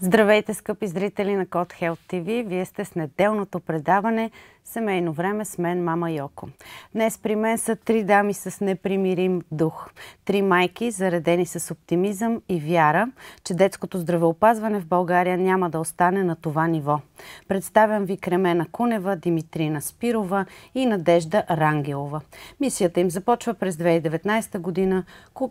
Здравейте, скъпи зрители на Код Хелт ТВ! Вие сте с неделното предаване Семейно време с мен, мама Йоко. Днес при мен са три дами с непримирим дух. Три майки, заредени с оптимизъм и вяра, че детското здравеопазване в България няма да остане на това ниво. Представям ви Кремена Кунева, Димитрина Спирова и Надежда Рангелова. Мисията им започва през 2019 година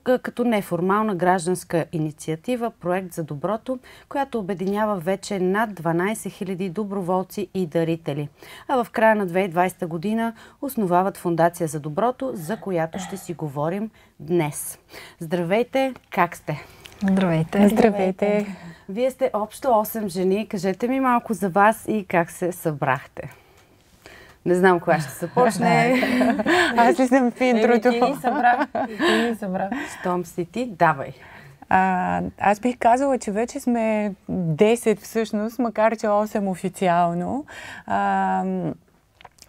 като неформална гражданска инициатива, проект за доброто, която която обединява вече над 12 000 доброволци и дарители. А в края на 2020 година основават Фундация за доброто, за която ще си говорим днес. Здравейте, как сте? Здравейте. Здравейте. Вие сте общо 8 жени. Кажете ми малко за вас и как се събрахте. Не знам коя ще се почне. Аз ли съм в интрото? Ти ни събрах. Ти ни Щом си ти, давай. А, аз бих казала, че вече сме 10 всъщност, макар че 8 официално. А,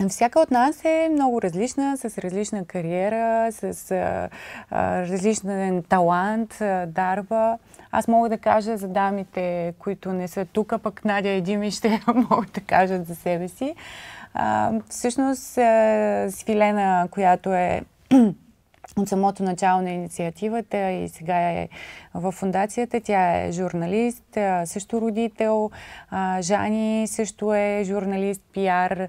всяка от нас е много различна, с различна кариера, с а, а, различен талант, а, дарба. Аз мога да кажа за дамите, които не са тук, пък Надя и Дими ще могат да кажат за себе си. А, всъщност, а, свилена, която е от самото начало на инициативата и сега е в фундацията. Тя е журналист, също родител. Жани също е журналист, пиар.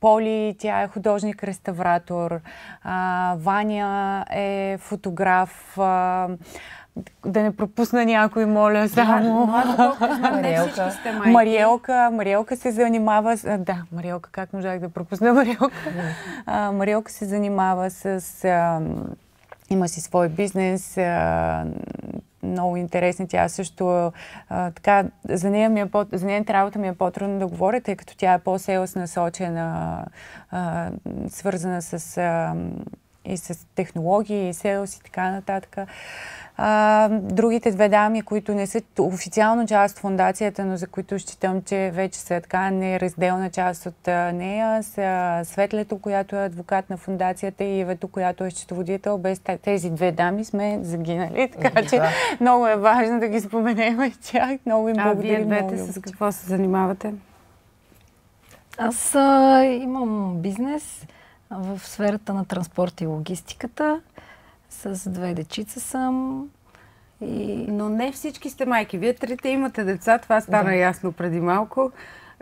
Поли, тя е художник-реставратор. Ваня е фотограф да не пропусна някой, моля, само. Мариелка. Мариелка. Мариелка се занимава с... Да, Мариелка, как можах да пропусна Мариелка? Мариелка се занимава с... А, има си свой бизнес, а, много интересни. Тя също а, така, за нея ми е по, за работа ми е по-трудно да говоря, тъй като тя е по-селс насочена, а, свързана с а, и с технологии, и селс и така нататък. А, другите две дами, които не са официално част от фундацията, но за които считам, че вече са така неразделна част от нея, са Светлето, която е адвокат на фундацията и Ивето, която е счетоводител. Без тези две дами сме загинали, така че много е важно да ги споменем и тях. Много им благодаря. А вие двете с какво се занимавате? Аз а, имам бизнес в сферата на транспорт и логистиката. С две дечица съм. И... Но не всички сте майки. Вие трите имате деца, това стана да. ясно преди малко,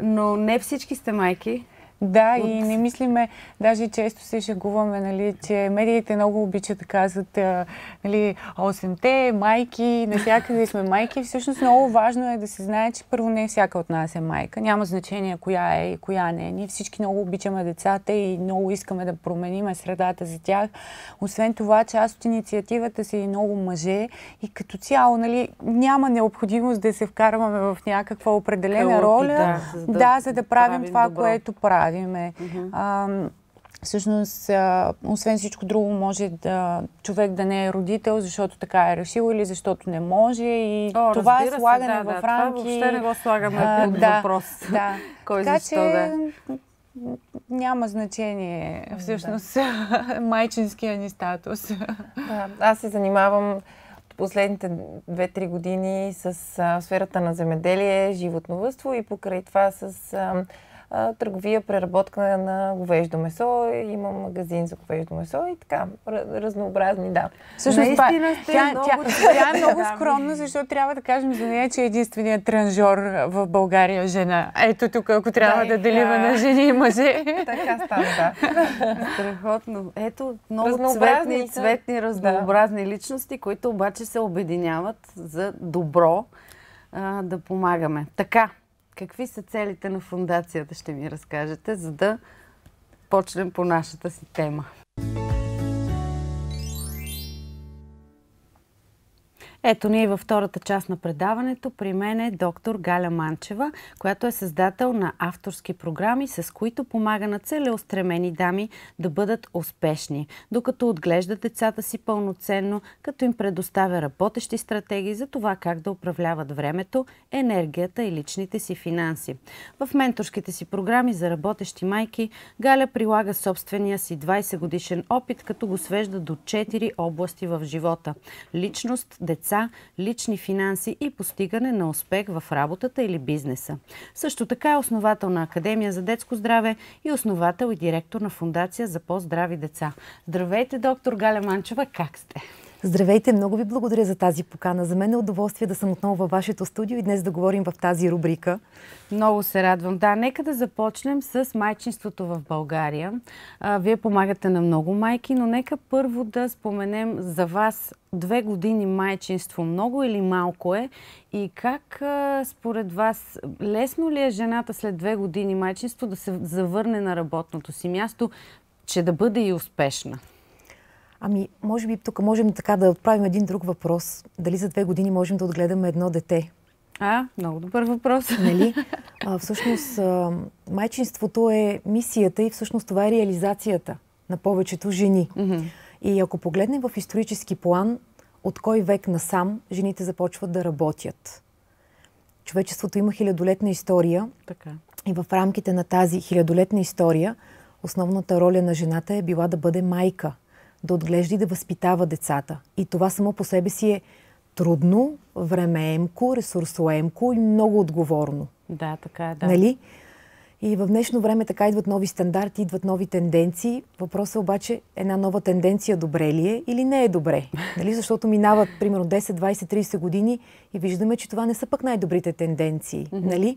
но не всички сте майки. Да, от... и не мислиме, даже често се шегуваме, нали, че медиите много обичат да казват нали, 8-те, майки, навсякъде сме майки. Всъщност много важно е да се знае, че първо не всяка от нас е майка. Няма значение коя е и коя не е. Ние всички много обичаме децата и много искаме да променим средата за тях. Освен това, част от инициативата са и е много мъже и като цяло нали, няма необходимост да се вкарваме в някаква определена Кълъпи, роля, да, за да, да, за да правим, правим това, добро. което правим правиме. А, всъщност, а, освен всичко друго, може да човек да не е родител, защото така е решил или защото не може. И О, това е слагане се, да, в да, рамки. Това въобще не го слагаме а, под да, въпрос. Да. Кой така, защо че, да няма значение всъщност да. майчинския ни статус. Да, аз се занимавам последните 2-3 години с а, сферата на земеделие, животновътство и покрай това с а, а, търговия, преработка на говеждо месо, имам магазин за говеждо месо и така, разнообразни, да. Всъщност, Наистина сте тя, много, тя, тя, тя е много скромна, защото трябва да кажем за нея, че е единственият транжор в България жена. Ето тук, ако трябва да, да делива на жени и мъже. Така стана, да. Страхотно. Ето много цветни, цветни, разнообразни да. личности, които обаче се обединяват за добро а, да помагаме. Така, Какви са целите на фундацията, ще ми разкажете, за да почнем по нашата си тема? Ето ние във втората част на предаването. При мен е доктор Галя Манчева, която е създател на авторски програми, с които помага на целеустремени дами да бъдат успешни, докато отглежда децата си пълноценно, като им предоставя работещи стратегии за това как да управляват времето, енергията и личните си финанси. В менторските си програми за работещи майки Галя прилага собствения си 20 годишен опит, като го свежда до 4 области в живота – личност, деца, деца, лични финанси и постигане на успех в работата или бизнеса. Също така е основател на Академия за детско здраве и основател и директор на Фундация за по-здрави деца. Здравейте, доктор Галя Манчева, как сте? Здравейте, много ви благодаря за тази покана. За мен е удоволствие да съм отново във вашето студио и днес да говорим в тази рубрика. Много се радвам. Да, нека да започнем с майчинството в България. А, вие помагате на много майки, но нека първо да споменем за вас две години майчинство много или малко е и как според вас лесно ли е жената след две години майчинство да се завърне на работното си място, че да бъде и успешна? Ами, може би тук можем така да отправим един друг въпрос. Дали за две години можем да отгледаме едно дете? А, много добър въпрос. Нали? А, всъщност, майчинството е мисията и всъщност това е реализацията на повечето жени. Mm-hmm. И ако погледнем в исторически план, от кой век насам жените започват да работят. Човечеството има хилядолетна история. Така. И в рамките на тази хилядолетна история основната роля на жената е била да бъде майка – да отглежда и да възпитава децата. И това само по себе си е трудно, времеемко, ресурсоемко и много отговорно. Да, така е, да. Нали? И в днешно време така идват нови стандарти, идват нови тенденции. Въпросът е обаче една нова тенденция добре ли е или не е добре. Нали? Защото минават примерно 10, 20, 30 години и виждаме, че това не са пък най-добрите тенденции. Mm-hmm. Нали?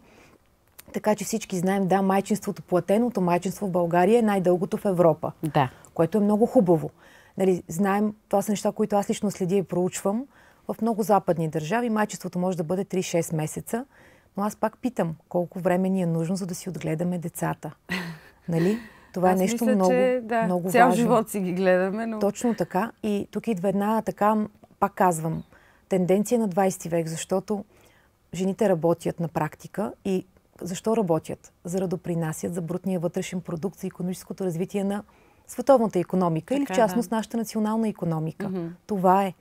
Така че всички знаем, да, майчинството, платеното майчинство в България е най-дългото в Европа. Да. Което е много хубаво нали, знаем, това са неща, които аз лично следя и проучвам. В много западни държави майчеството може да бъде 3-6 месеца, но аз пак питам колко време ни е нужно, за да си отгледаме децата. Нали? Това е аз е нещо мисля, много, че, да, много цял важно. живот си ги гледаме. Но... Точно така. И тук идва една така, пак казвам, тенденция на 20 век, защото жените работят на практика и защо работят? За да допринасят за брутния вътрешен продукт, за економическото развитие на световната економика така, или в е, частност да. нашата национална економика. Mm-hmm. Това е.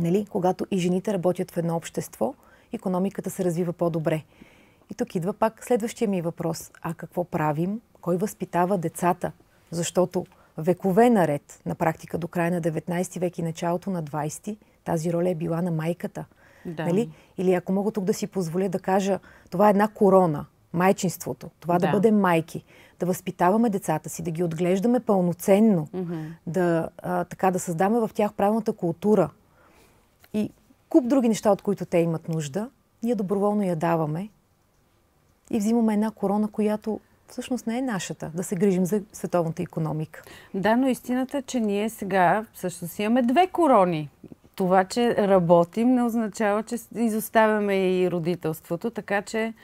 Нали? Когато и жените работят в едно общество, економиката се развива по-добре. И тук идва пак следващия ми въпрос. А какво правим? Кой възпитава децата? Защото векове наред, на практика до края на 19 век и началото на 20, тази роля е била на майката. Да. Нали? Или ако мога тук да си позволя да кажа, това е една корона, майчинството, това да, да бъдем майки да възпитаваме децата си, да ги отглеждаме пълноценно, mm-hmm. да, а, така, да създаваме в тях правилната култура и куп други неща, от които те имат нужда, ние доброволно я даваме и взимаме една корона, която всъщност не е нашата, да се грижим за световната економика. Да, но истината е, че ние сега всъщност имаме две корони. Това, че работим, не означава, че изоставяме и родителството, така че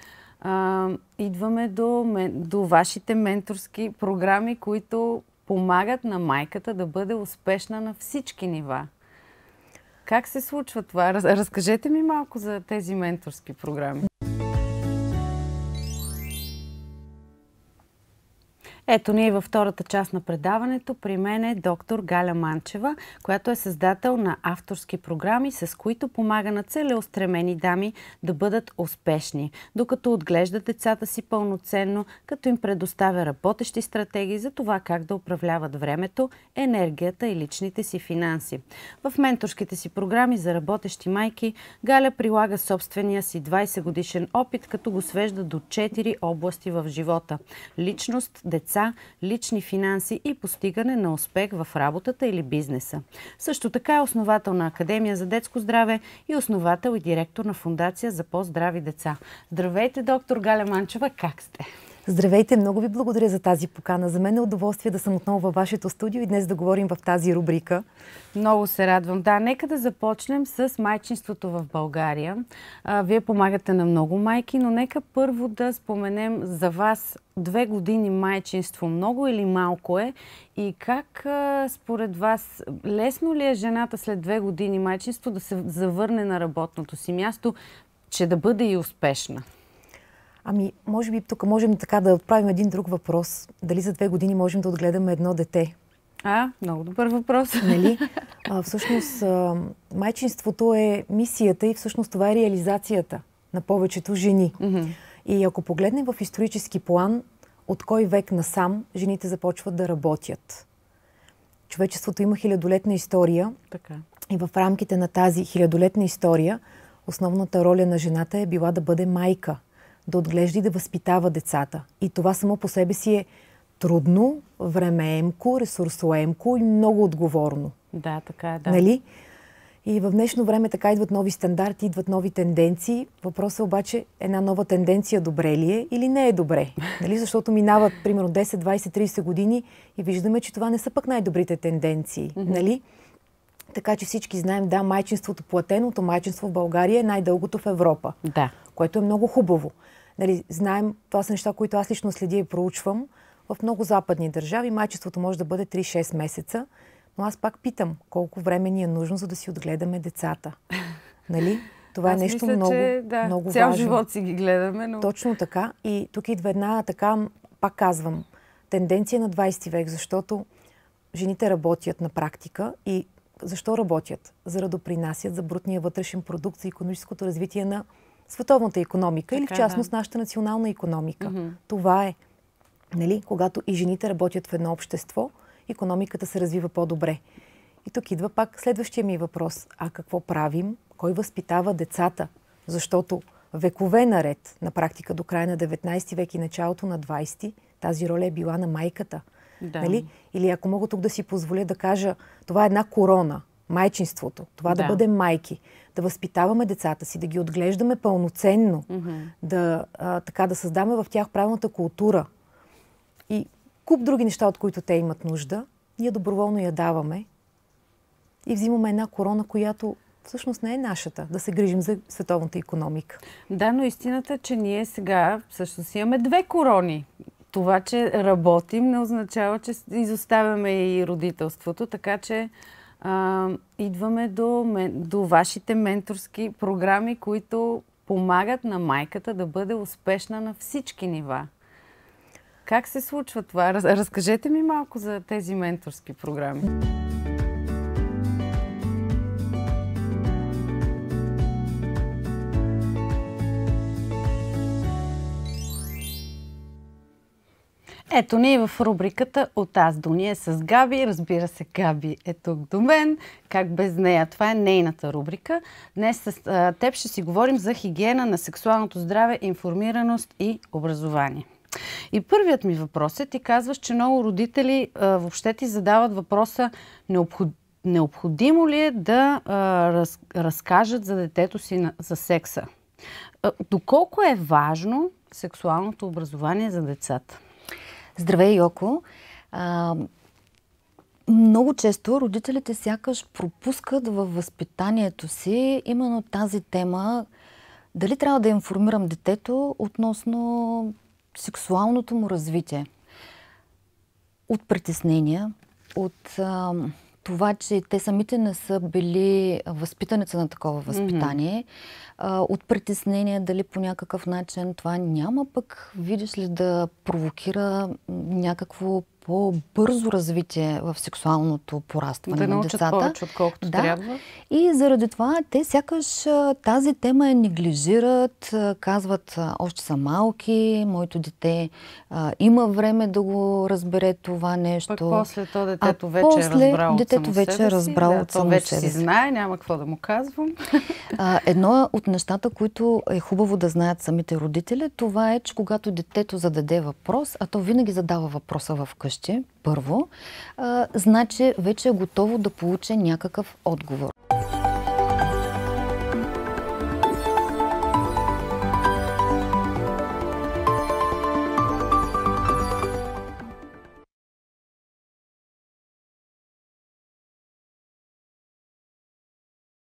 а, идваме до, до вашите менторски програми, които помагат на майката да бъде успешна на всички нива. Как се случва това? Разкажете ми малко за тези менторски програми. Ето ние във втората част на предаването. При мен е доктор Галя Манчева, която е създател на авторски програми, с които помага на целеустремени дами да бъдат успешни, докато отглежда децата си пълноценно, като им предоставя работещи стратегии за това как да управляват времето, енергията и личните си финанси. В менторските си програми за работещи майки Галя прилага собствения си 20 годишен опит, като го свежда до 4 области в живота – личност, деца, деца, лични финанси и постигане на успех в работата или бизнеса. Също така е основател на Академия за детско здраве и основател и директор на Фундация за по-здрави деца. Здравейте, доктор Галя Манчева, как сте? Здравейте, много ви благодаря за тази покана. За мен е удоволствие да съм отново във вашето студио и днес да говорим в тази рубрика. Много се радвам. Да, нека да започнем с майчинството в България. А, вие помагате на много майки, но нека първо да споменем за вас две години майчинство много или малко е и как според вас лесно ли е жената след две години майчинство да се завърне на работното си място, че да бъде и успешна? Ами, може би тук можем така да отправим един друг въпрос. Дали за две години можем да отгледаме едно дете? А, много добър въпрос. Нали? А, всъщност, майчинството е мисията и всъщност това е реализацията на повечето жени. Mm-hmm. И ако погледнем в исторически план, от кой век насам жените започват да работят. Човечеството има хилядолетна история. Така. И в рамките на тази хилядолетна история основната роля на жената е била да бъде майка – да отглежда и да възпитава децата. И това само по себе си е трудно, времеемко, ресурсоемко и много отговорно. Да, така е, да. Нали? И в днешно време така идват нови стандарти, идват нови тенденции. Въпросът е обаче една нова тенденция добре ли е или не е добре. Нали? Защото минават примерно 10, 20, 30 години и виждаме, че това не са пък най-добрите тенденции. Mm-hmm. Нали? Така че всички знаем, да, майчинството, платеното майчинство в България е най-дългото в Европа. Да. Което е много хубаво нали, знаем, това са неща, които аз лично следя и проучвам. В много западни държави майчеството може да бъде 3-6 месеца, но аз пак питам колко време ни е нужно, за да си отгледаме децата. Нали? Това е аз е нещо мисля, много, че, да, много цял важно. живот си ги гледаме. Но... Точно така. И тук идва една така, пак казвам, тенденция на 20 век, защото жените работят на практика и защо работят? За да допринасят за брутния вътрешен продукт, за економическото развитие на световната економика така, или в е, частност да. нашата национална економика. Mm-hmm. Това е. Нали? Когато и жените работят в едно общество, економиката се развива по-добре. И тук идва пак следващия ми въпрос. А какво правим? Кой възпитава децата? Защото векове наред, на практика до края на 19 век и началото на 20, тази роля е била на майката. Да. Нали? Или ако мога тук да си позволя да кажа, това е една корона, майчинството, това да, да бъдем майки да възпитаваме децата си, да ги отглеждаме пълноценно, mm-hmm. да, а, така, да създаваме в тях правилната култура и куп други неща, от които те имат нужда, ние доброволно я даваме и взимаме една корона, която всъщност не е нашата, да се грижим за световната економика. Да, но истината е, че ние сега всъщност имаме две корони. Това, че работим, не означава, че изоставяме и родителството, така че а, идваме до, до вашите менторски програми, които помагат на майката да бъде успешна на всички нива. Как се случва това? Разкажете ми малко за тези менторски програми. Ето ни в рубриката От аз до ние с Габи. Разбира се, Габи е тук до мен. Как без нея? Това е нейната рубрика. Днес с а, теб ще си говорим за хигиена на сексуалното здраве, информираност и образование. И първият ми въпрос е, ти казваш, че много родители а, въобще ти задават въпроса необход... необходимо ли е да а, раз... разкажат за детето си на... за секса. Доколко е важно сексуалното образование за децата? Здравей, Йоко! А, много често родителите сякаш пропускат във възпитанието си именно тази тема. Дали трябва да информирам детето относно сексуалното му развитие? От притеснения, от... А, това, че те самите не са били възпитаница на такова възпитание, mm-hmm. от притеснение дали по някакъв начин това няма пък, видиш ли, да провокира някакво по-бързо развитие в сексуалното порастване да на децата. Да повече, отколкото да. трябва. И заради това те сякаш тази тема я неглижират, казват още са малки, моето дете а, има време да го разбере това нещо. Пък после то детето а вече после е разбрало детето вече е, е разбрало да, от само вече себе си. знае, няма какво да му казвам. А, едно от нещата, които е хубаво да знаят самите родители, това е, че когато детето зададе въпрос, а то винаги задава въпроса в къщи равнище, първо, а, значи вече е готово да получи някакъв отговор.